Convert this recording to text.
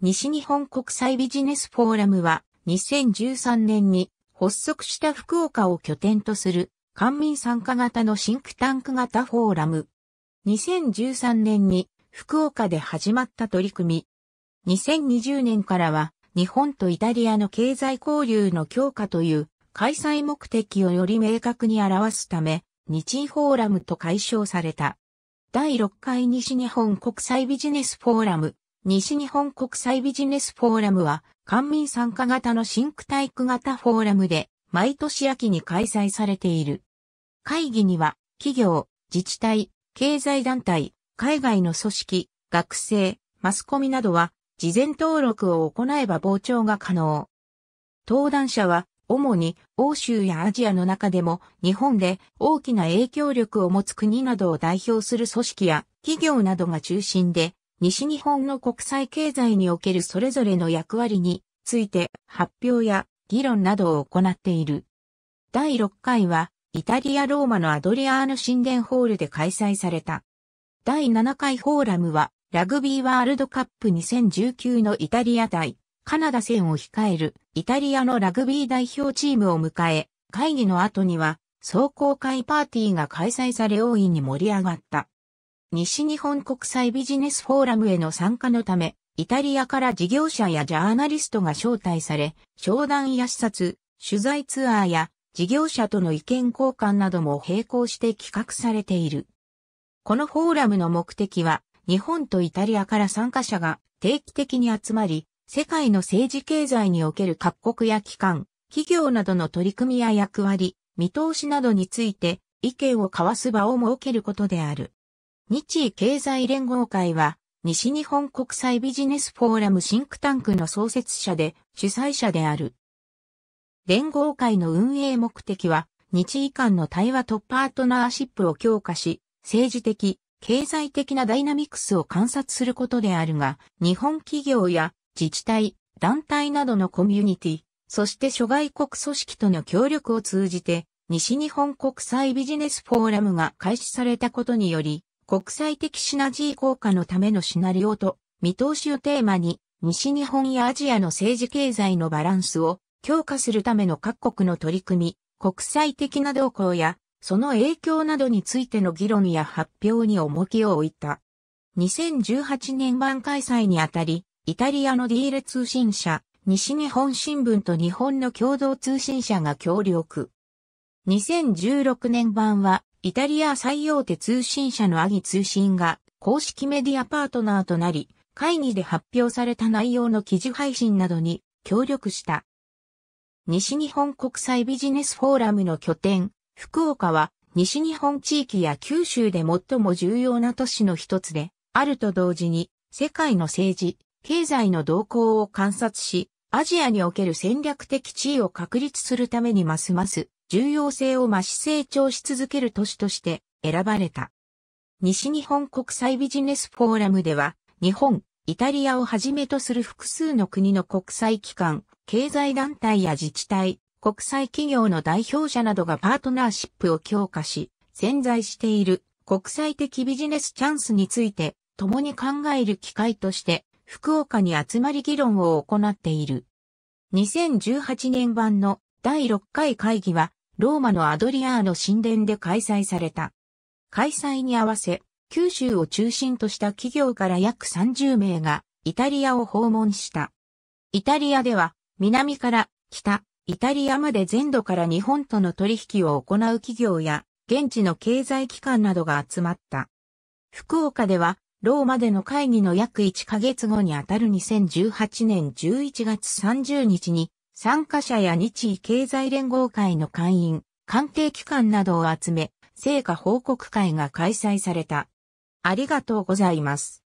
西日本国際ビジネスフォーラムは2013年に発足した福岡を拠点とする官民参加型のシンクタンク型フォーラム。2013年に福岡で始まった取り組み。2020年からは日本とイタリアの経済交流の強化という開催目的をより明確に表すため、日フォーラムと解消された。第6回西日本国際ビジネスフォーラム西日本国際ビジネスフォーラムは、官民参加型のシンクタイク型フォーラムで、毎年秋に開催されている。会議には、企業、自治体、経済団体、海外の組織、学生、マスコミなどは、事前登録を行えば傍聴が可能。登壇者は、主に欧州やアジアの中でも日本で大きな影響力を持つ国などを代表する組織や企業などが中心で西日本の国際経済におけるそれぞれの役割について発表や議論などを行っている。第6回は、イタリア・ローマのアドリアーノ神殿ホールで開催された。第7回フォーラムは、ラグビーワールドカップ2019のイタリア対カナダ戦を控えるイタリアのラグビー代表チームを迎え、会議の後には、総公会パーティーが開催され大いに盛り上がった。西日本国際ビジネスフォーラムへの参加のため、イタリアから事業者やジャーナリストが招待され、商談や視察、取材ツアーや事業者との意見交換なども並行して企画されている。このフォーラムの目的は、日本とイタリアから参加者が定期的に集まり、世界の政治経済における各国や機関、企業などの取り組みや役割、見通しなどについて意見を交わす場を設けることである。日医経済連合会は、西日本国際ビジネスフォーラムシンクタンクの創設者で主催者である。連合会の運営目的は、日医間の対話とパートナーシップを強化し、政治的、経済的なダイナミクスを観察することであるが、日本企業や自治体、団体などのコミュニティ、そして諸外国組織との協力を通じて、西日本国際ビジネスフォーラムが開始されたことにより、国際的シナジー効果のためのシナリオと見通しをテーマに西日本やアジアの政治経済のバランスを強化するための各国の取り組み、国際的な動向やその影響などについての議論や発表に重きを置いた。2018年版開催にあたり、イタリアのディーレ通信社、西日本新聞と日本の共同通信社が協力。2016年版はイタリア最大手通信社のアギ通信が公式メディアパートナーとなり、会議で発表された内容の記事配信などに協力した。西日本国際ビジネスフォーラムの拠点、福岡は西日本地域や九州で最も重要な都市の一つで、あると同時に世界の政治、経済の動向を観察し、アジアにおける戦略的地位を確立するためにますます重要性を増し成長し続ける都市として選ばれた。西日本国際ビジネスフォーラムでは、日本、イタリアをはじめとする複数の国の国際機関、経済団体や自治体、国際企業の代表者などがパートナーシップを強化し、潜在している国際的ビジネスチャンスについて共に考える機会として福岡に集まり議論を行っている。2018年版の第6回会議はローマのアドリアーノ神殿で開催された。開催に合わせ、九州を中心とした企業から約30名がイタリアを訪問した。イタリアでは南から北、イタリアまで全土から日本との取引を行う企業や現地の経済機関などが集まった。福岡ではローマでの会議の約1ヶ月後にあたる2018年11月30日に参加者や日医経済連合会の会員、官邸機関などを集め、成果報告会が開催された。ありがとうございます。